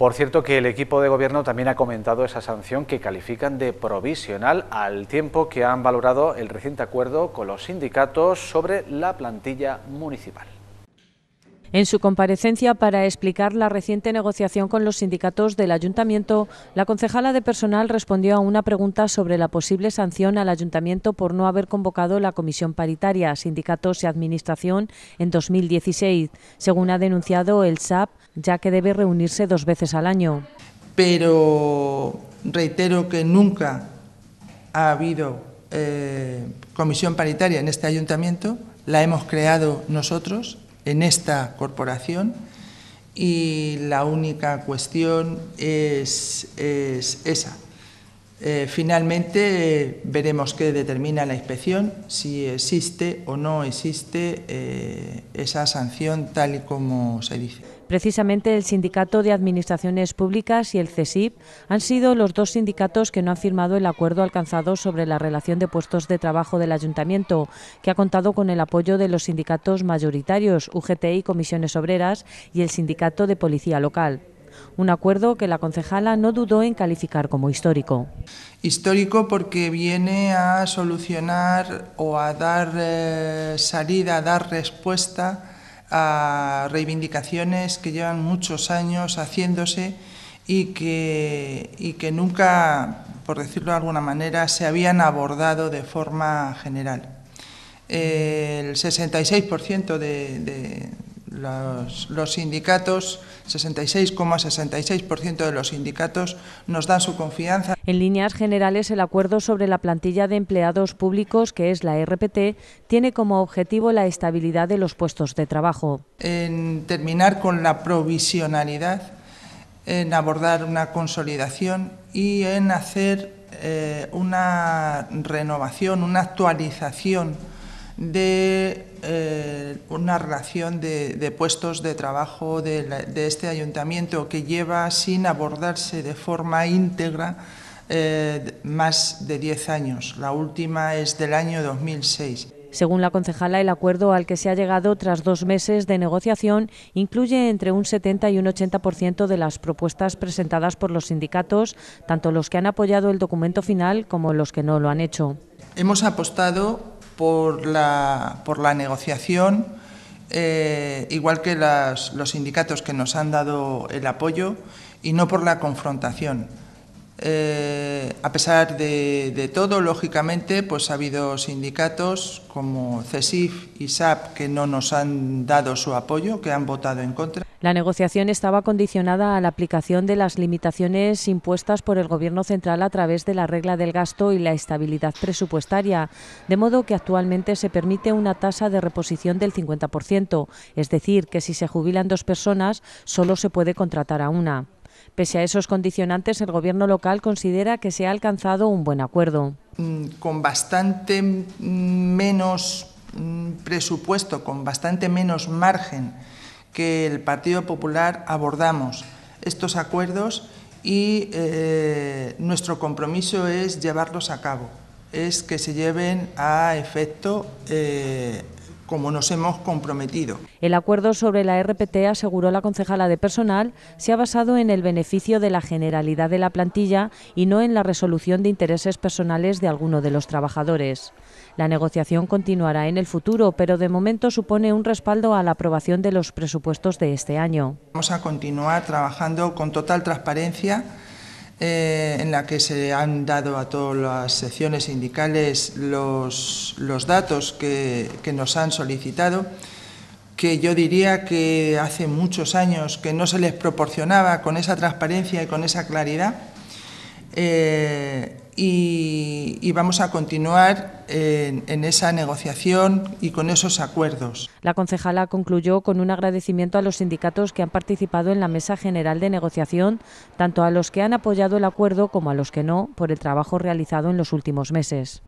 Por cierto que el equipo de gobierno también ha comentado esa sanción que califican de provisional al tiempo que han valorado el reciente acuerdo con los sindicatos sobre la plantilla municipal. En su comparecencia para explicar la reciente negociación con los sindicatos del ayuntamiento, la concejala de personal respondió a una pregunta sobre la posible sanción al ayuntamiento por no haber convocado la comisión paritaria sindicatos y administración en 2016, según ha denunciado el SAP, ya que debe reunirse dos veces al año. Pero reitero que nunca ha habido eh, comisión paritaria en este ayuntamiento, la hemos creado nosotros en esta corporación y la única cuestión es, es esa, eh, finalmente veremos qué determina la inspección, si existe o no existe eh, esa sanción tal y como se dice. Precisamente el Sindicato de Administraciones Públicas y el CESIP han sido los dos sindicatos que no han firmado el acuerdo alcanzado sobre la relación de puestos de trabajo del Ayuntamiento, que ha contado con el apoyo de los sindicatos mayoritarios UGT y Comisiones Obreras y el Sindicato de Policía Local. Un acuerdo que la concejala no dudó en calificar como histórico. Histórico porque viene a solucionar o a dar eh, salida, a dar respuesta a reivindicaciones que llevan muchos años haciéndose y que, y que nunca, por decirlo de alguna manera, se habían abordado de forma general. El 66% de, los, sindicatos, 66,66% de los sindicatos nos dan su confianza. En líneas generales, el acuerdo sobre la plantilla de empleados públicos, que es la RPT, tiene como objetivo la estabilidad de los puestos de trabajo. En terminar con la provisionalidad, en abordar una consolidación y en hacer eh, una renovación, una actualización de eh, una relación de, puestos de trabajo de, este ayuntamiento que lleva sin abordarse de forma íntegra eh, más de 10 años. La última es del año 2006. Según la concejala, el acuerdo al que se ha llegado tras dos meses de negociación incluye entre un 70 y un 80% de las propuestas presentadas por los sindicatos, tanto los que han apoyado el documento final como los que no lo han hecho. Hemos apostado por la, por la negociación, eh, igual que los sindicatos que nos han dado el apoyo, y no por la confrontación. Eh, a pesar de, de, todo, lógicamente, pues ha habido sindicatos como CESIF y SAP que no nos han dado su apoyo, que han votado en contra. La negociación estaba condicionada a la aplicación de las limitaciones impuestas por el Gobierno central a través de la regla del gasto y la estabilidad presupuestaria, de modo que actualmente se permite una tasa de reposición del 50%, es decir, que si se jubilan dos personas solo se puede contratar a una. Pese a esos condicionantes, el Gobierno local considera que se ha alcanzado un buen acuerdo. Mm, con bastante menos mm, presupuesto, con bastante menos margen que el Partido Popular abordamos estos acuerdos y eh, nuestro compromiso es llevarlos a cabo, es que se lleven a efecto eh, como nos hemos comprometido. El acuerdo sobre la RPT, aseguró la concejala de personal, se ha basado en el beneficio de la generalidad de la plantilla y no en la resolución de intereses personales de alguno de los trabajadores. La negociación continuará en el futuro, pero de momento supone un respaldo a la aprobación de los presupuestos de este año. Vamos a continuar trabajando con total transparencia eh, en la que se han dado a todas las secciones sindicales los, los datos que, nos han solicitado, que yo diría que hace muchos años que no se les proporcionaba con esa transparencia y con esa claridad. Eh, y, vamos a continuar en, esa negociación y con esos acuerdos. La concejala concluyó con un agradecimiento a los sindicatos que han participado en la mesa general de negociación, tanto a los que han apoyado el acuerdo como a los que no, por el trabajo realizado en los últimos meses.